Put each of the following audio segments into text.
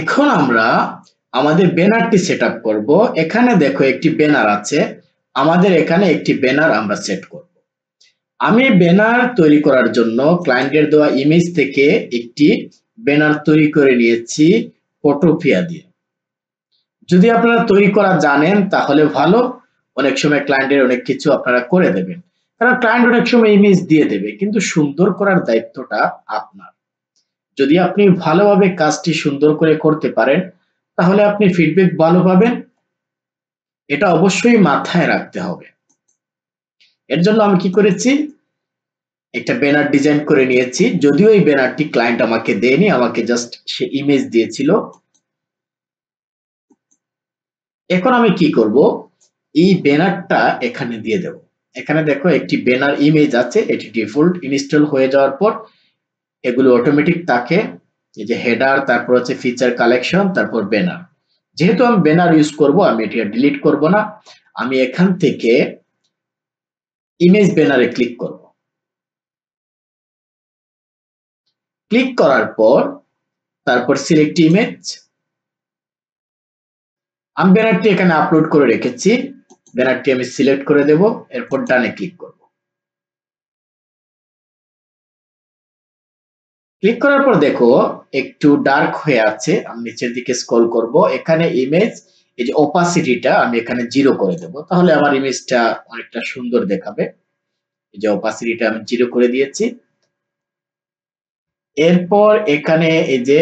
এখন আমরা আমাদের ব্যানারটি সেট আপ করবো এখানে দেখো একটি ব্যানার আছে আমাদের এখানে একটি ব্যানার আমরা সেট করব আমি ব্যানার তৈরি করার জন্য ক্লায়েন্টের দেওয়া ইমেজ থেকে একটি ব্যানার তৈরি করে নিয়েছি ফটোপিয়া দিয়ে যদি আপনারা তৈরি করা জানেন তাহলে ভালো অনেক সময় ক্লায়েন্টের অনেক কিছু আপনারা করে দেবেন কারণ ক্লায়েন্ট অনেক সময় ইমেজ দিয়ে দেবে কিন্তু সুন্দর করার দায়িত্বটা আপনার যদি আপনি ভালোভাবে কাজটি সুন্দর করে করতে পারেন তাহলে আপনি ফিডব্যাক ভালো পাবেন এটা অবশ্যই মাথায় রাখতে হবে এর জন্য আমি কি করেছি একটা ব্যানার ডিজাইন করে নিয়েছি যদিও এই ব্যানারটি ক্লায়েন্ট আমাকে দেয়নি আমাকে জাস্ট সে ইমেজ দিয়েছিল এখন আমি কি করব এই ব্যানারটা এখানে দিয়ে দেব এখানে দেখো একটি ব্যানার ইমেজ আছে এটি ডিফল্ট ইনস্টল হয়ে যাওয়ার পর এগুলো অটোমেটিক তাকে এই যে হেডার তারপর হচ্ছে ফিচার কালেকশন তারপর ব্যানার যেহেতু আমি ব্যানার ইউজ করব আমি এটা ডিলিট করব না আমি এখান থেকে ইমেজ ব্যানারে ক্লিক করব ক্লিক করার পর তারপর সিলেক্ট ইমেজ আমি ব্যানারটি এখানে আপলোড করে রেখেছি ব্যানারটি আমি সিলেক্ট করে দেব এরপর ডানে ক্লিক করব ক্লিক করার পর দেখো একটু ডার্ক হয়ে আছে আমি নিচের দিকে স্ক্রল করব এখানে ইমেজ এই যে ওপাসিটিটা আমি এখানে জিরো করে দেব তাহলে আমার ইমেজটা অনেকটা সুন্দর দেখাবে এই যে ওপাসিটিটা আমি জিরো করে দিয়েছি এরপর এখানে এই যে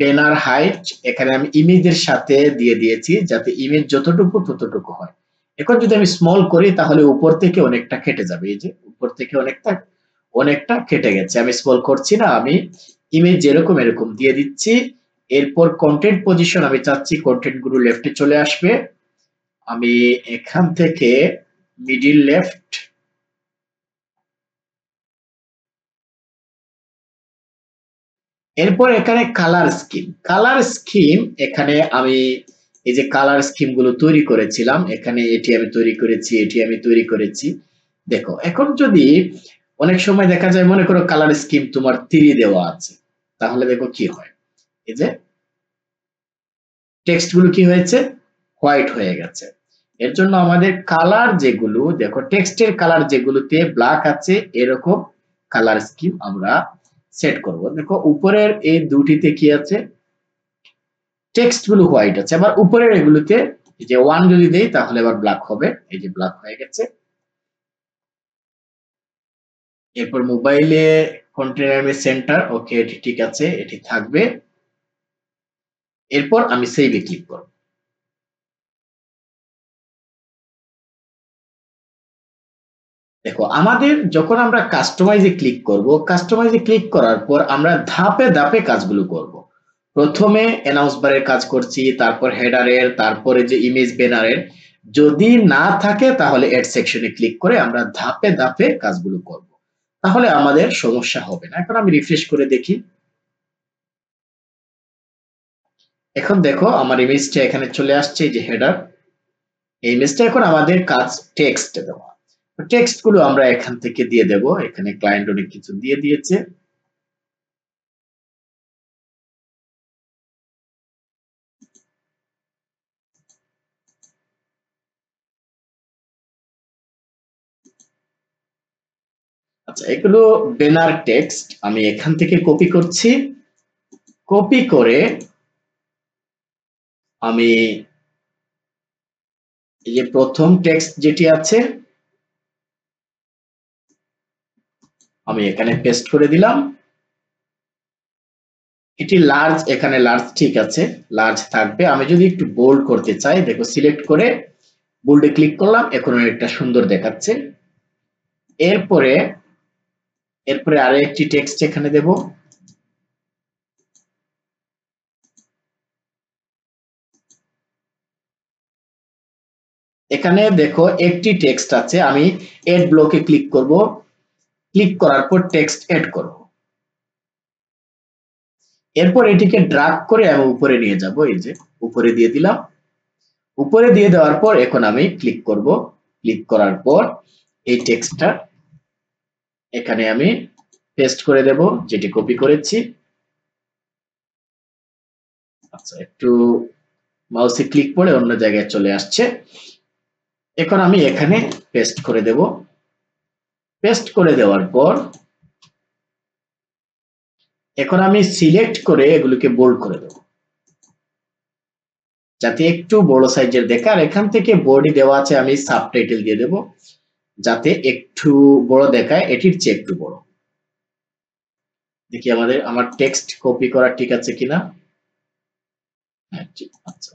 ব্যানার হাইট এখানে আমি ইমেজের সাথে দিয়ে দিয়েছি যাতে ইমেজ যতটুকু ততটুকু হয় এখন যদি আমি স্মল করি তাহলে উপর থেকে অনেকটা খেটে যাবে এই যে উপর থেকে অনেকটা অনেকটা কেটে গেছে আমি স্কল করছি না আমি ইমেজ এরকম এরকম দিয়ে দিচ্ছি এরপর কন্টেন্ট পজিশন আমি চাচ্ছি কন্টেন্ট গুলো লেফটে চলে আসবে আমি এখান থেকে মিডিল লেফট এরপর এখানে কালার স্কিম কালার স্কিম এখানে আমি এই যে কালার স্কিম গুলো তৈরি করেছিলাম এখানে এটি আমি তৈরি করেছি এটি আমি তৈরি করেছি দেখো এখন যদি অনেক সময় দেখা যায় মনে করো কালার স্কিম তোমার তিরি দেওয়া আছে তাহলে দেখো কি হয় এই যে টেক্সট গুলো কি হয়েছে হোয়াইট হয়ে গেছে এর জন্য আমাদের কালার যেগুলো দেখো টেক্সটের কালার যেগুলোতে ব্ল্যাক আছে এরকম কালার স্কিম আমরা সেট করব দেখো উপরের এই দুটিতে কি আছে টেক্সট গুলো হোয়াইট আছে আবার উপরের এগুলোতে যে ওয়ান যদি দেই তাহলে আবার ব্ল্যাক হবে এই যে ব্ল্যাক হয়ে গেছে এরপর মোবাইলে কন্টেনার ইমেজ সেন্টার ওকে এটি ঠিক আছে এটি থাকবে এরপর আমি সেভে ক্লিক করব দেখো আমাদের যখন আমরা কাস্টমাইজে ক্লিক করব কাস্টমাইজে ক্লিক করার পর আমরা ধাপে ধাপে কাজগুলো করব প্রথমে অ্যানাউন্স বারের কাজ করছি তারপর হেডারের তারপরে যে ইমেজ ব্যানারের যদি না থাকে তাহলে এড সেকশনে ক্লিক করে আমরা ধাপে ধাপে কাজগুলো করব তাহলে আমাদের সমস্যা হবে না এখন আমি রিফ্রেশ করে দেখি এখন দেখো আমার ইমেজটা এখানে চলে আসছে যে হেডার এই ইমেজটা এখন আমাদের কাজ টেক্সট দেওয়া টেক্সট গুলো আমরা এখান থেকে দিয়ে দেব এখানে ক্লায়েন্ট অনেক কিছু দিয়ে দিয়েছে আচ্ছা এগুলো বেনার টেক্সট আমি এখান থেকে কপি করছি কপি করে আমি এই যে প্রথম টেক্সট যেটি আছে আমি এখানে পেস্ট করে দিলাম এটি লার্জ এখানে লার্জ ঠিক আছে লার্জ থাকবে আমি যদি একটু বোল্ড করতে চাই দেখো সিলেক্ট করে বোল্ডে ক্লিক করলাম এখন এটা সুন্দর দেখাচ্ছে এরপরে এরপরে আরো একটি টেক্সট এখানে দেব এখানে দেখো একটি টেক্সট আছে আমি এড ব্লকে ক্লিক করব ক্লিক করার পর টেক্সট এড করব এরপর এটিকে ড্রাগ করে আমি উপরে নিয়ে যাব এই যে উপরে দিয়ে দিলাম উপরে দিয়ে দেওয়ার পর এখন আমি ক্লিক করব ক্লিক করার পর এই টেক্সটটা এখানে আমি পেস্ট করে দেব যেটি কপি করেছি আচ্ছা একটু মাউসে ক্লিক করে অন্য জায়গায় চলে আসছে এখন আমি এখানে পেস্ট করে দেব পেস্ট করে দেওয়ার পর এখন আমি সিলেক্ট করে এগুলোকে বোল্ড করে দেব যাতে একটু বড় সাইজের দেখার আর এখান থেকে বডি দেওয়া আছে আমি সাবটাইটেল দিয়ে দেবো যাতে একটু বড় দেখায় এটির চেয়ে একটু বড় দেখি আমাদের আমার টেক্সট কপি করা ঠিক আছে কিনা আচ্ছা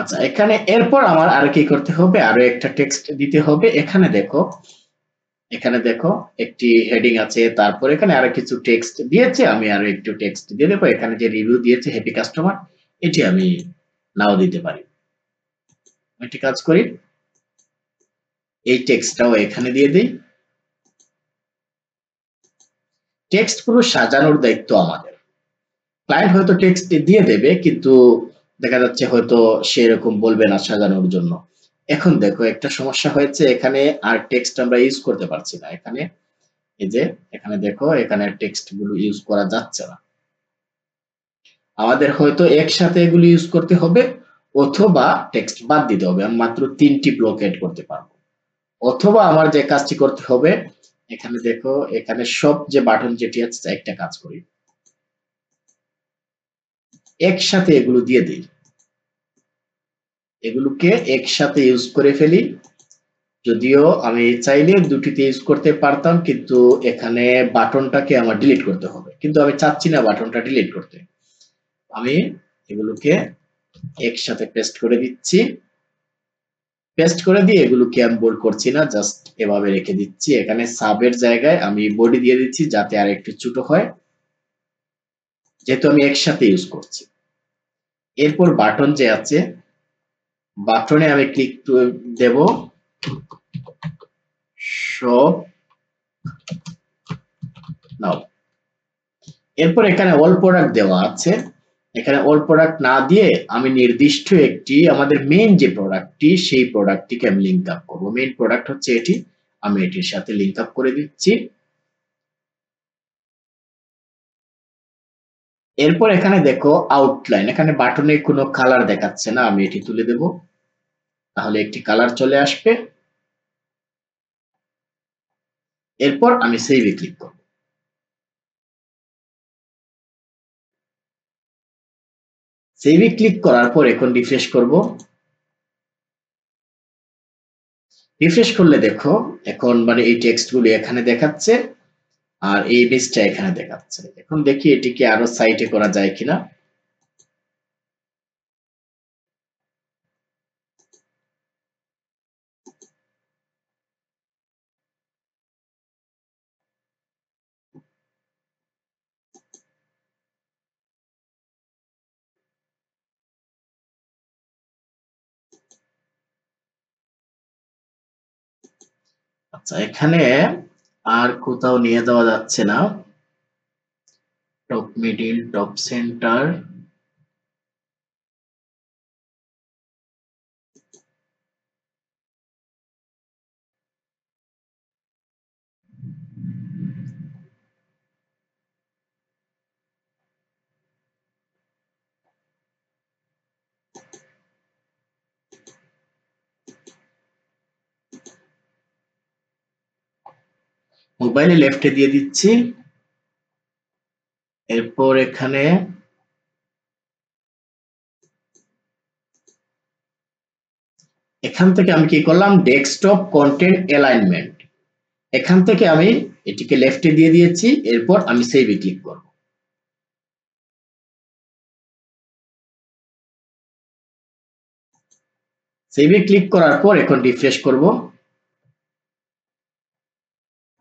আচ্ছা এখানে এরপর আমার আর কি করতে হবে আরো একটা টেক্সট দিতে হবে এখানে দেখো এখানে দেখো একটি হেডিং আছে তারপর এখানে আরো কিছু টেক্সট দিয়েছে আমি আরো একটু টেক্সট দিয়ে দেবো এখানে যে রিভিউ দিয়েছে হ্যাপি কাস্টমার এটি আমি নাও দিতে পারি একটি কাজ করি এই টেক্সটটাও এখানে দিয়ে দিই পুরো সাজানোর দায়িত্ব আমাদের ক্লায়েন্ট হয়তো টেক্সট দিয়ে দেবে কিন্তু দেখা যাচ্ছে হয়তো সেরকম বলবে না সাজানোর জন্য এখন দেখো একটা সমস্যা হয়েছে এখানে আর টেক্সট আমরা ইউজ করতে পারছি না এখানে এই যে এখানে দেখো এখানে টেক্সট গুলো ইউজ করা যাচ্ছে না আমাদের হয়তো একসাথে এগুলো ইউজ করতে হবে অথবা টেক্সট বাদ দিতে হবে আমি মাত্র তিনটি ব্লক এড করতে পারবো অথবা আমার যে কাজটি করতে হবে এখানে দেখো এখানে সব যে বাটন যেটি আছে একটা কাজ করি একসাথে এগুলো দিয়ে দিই এগুলোকে একসাথে ইউজ করে ফেলি যদিও আমি চাইলে দুটিতে ইউজ করতে পারতাম কিন্তু এখানে বাটনটাকে আমার ডিলিট করতে হবে কিন্তু আমি চাচ্ছি না বাটনটা ডিলিট করতে আমি এগুলোকে একসাথে পেস্ট করে দিচ্ছি পেস্ট করে দিয়ে এগুলোকে আমি বোল্ড করছি না জাস্ট এভাবে রেখে দিচ্ছি এখানে সাবের জায়গায় আমি বডি দিয়ে দিচ্ছি যাতে আর একটু ছোট হয় যেহেতু আমি একসাথে ইউজ করছি এরপর বাটন যে আছে বাটনে আমি ক্লিক দেব শো নাও এরপর এখানে অল প্রোডাক্ট দেওয়া আছে এখানে অল প্রোডাক্ট না দিয়ে আমি নির্দিষ্ট একটি আমাদের মেন যে প্রোডাক্টটি সেই প্রোডাক্টটিকে আমি লিঙ্ক আপ করবো মেন প্রোডাক্ট হচ্ছে এটি আমি এটির সাথে লিঙ্ক আপ করে দিচ্ছি এরপর এখানে দেখো আউটলাইন এখানে বাটনে কোনো কালার দেখাচ্ছে না আমি এটি তুলে দেবো তাহলে একটি কালার চলে আসবে এরপর আমি সেইভে ক্লিক করব সেভি ক্লিক করার পর এখন রিফ্রেশ করব রিফ্রেশ করলে দেখো এখন মানে এই টেক্সটগুলি এখানে দেখাচ্ছে আর এই বেসটা এখানে দেখাচ্ছে এখন দেখি এটিকে আরো সাইটে করা যায় কিনা আচ্ছা এখানে আর কোথাও নিয়ে যাওয়া যাচ্ছে না টপ মিডিল টপ সেন্টার প্রোফাইলে লেফটে দিয়ে দিচ্ছি এরপর এখানে এখান থেকে আমি কি করলাম ডেস্কটপ কন্টেন্ট অ্যালাইনমেন্ট এখান থেকে আমি এটিকে লেফটে দিয়ে দিয়েছি এরপর আমি সেভে ক্লিক করব সেভে ক্লিক করার পর এখন রিফ্রেশ করব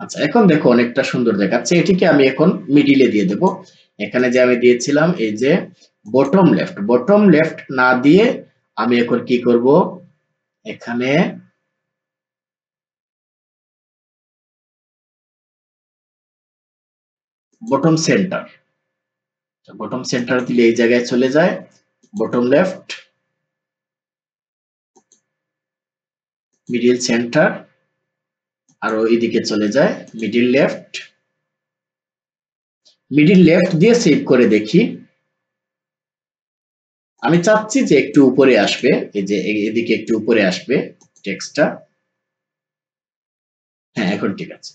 আচ্ছা এখন দেখো অনেকটা সুন্দর দেখাচ্ছে এটিকে আমি এখন মিডিলে দিয়ে দেব এখানে যে আমি দিয়েছিলাম এই যে বটম লেফট বটম লেফট না দিয়ে আমি এখন কি করব এখানে বটম সেন্টার বটম সেন্টার দিলে এই জায়গায় চলে যায় বটম লেফট মিডিল সেন্টার আরো এদিকে চলে যায় মিডিল লেফট মিডিল লেফট দিয়ে সেভ করে দেখি আমি চাচ্ছি যে একটু উপরে আসবে এই যে এদিকে একটু উপরে আসবে টেক্সটটা হ্যাঁ এখন ঠিক আছে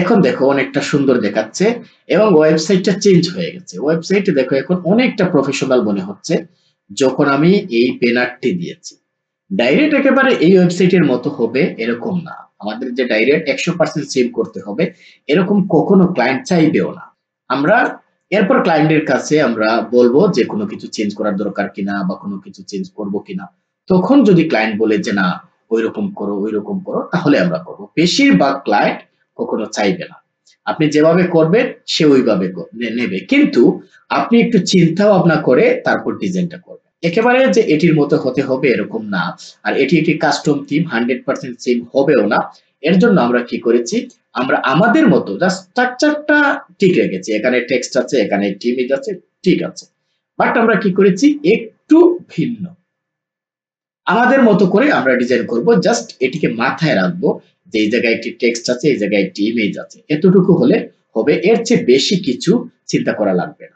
এখন দেখো অনেকটা সুন্দর দেখাচ্ছে এবং ওয়েবসাইটটা চেঞ্জ হয়ে গেছে ওয়েবসাইটে দেখো এখন অনেকটা প্রফেশনাল মনে হচ্ছে যখন আমি এই পেনারটি দিয়েছি ডাইরেক্ট একেবারে এই ওয়েবসাইটের মতো হবে এরকম না আমাদের যে ডাইরেক্ট একশো পার্সেন্ট সেভ করতে হবে এরকম কখনো ক্লায়েন্ট চাইবেও না আমরা এরপর ক্লায়েন্টের কাছে আমরা বলবো যে কোনো কিছু চেঞ্জ করার দরকার কিনা বা কোনো কিছু চেঞ্জ করব কিনা তখন যদি ক্লায়েন্ট বলে যে না ওই রকম করো ওই রকম করো তাহলে আমরা করব বেশিরভাগ ক্লায়েন্ট কখনো চাইবে না আপনি যেভাবে করবেন সে ওইভাবে নেবে কিন্তু আপনি একটু চিন্তা ভাবনা করে তারপর ডিজাইনটা করবেন একেবারে যে এটির মতো হতে হবে এরকম না আর এটি একটি custom theme hundred percent same হবেও না এর জন্য আমরা কি করেছি আমরা আমাদের মতো জাস্ট স্ট্রাকচারটা ঠিক রেখেছি এখানে টেক্সট আছে এখানে টিমিজ আছে ঠিক আছে বাট আমরা কি করেছি একটু ভিন্ন আমাদের মতো করে আমরা ডিজাইন করব জাস্ট এটিকে মাথায় রাখবো যে এই জায়গায় একটি টেক্সট আছে এই জায়গায় একটি ইমেজ আছে এতটুকু হলে হবে এর চেয়ে বেশি কিছু চিন্তা করা লাগবে না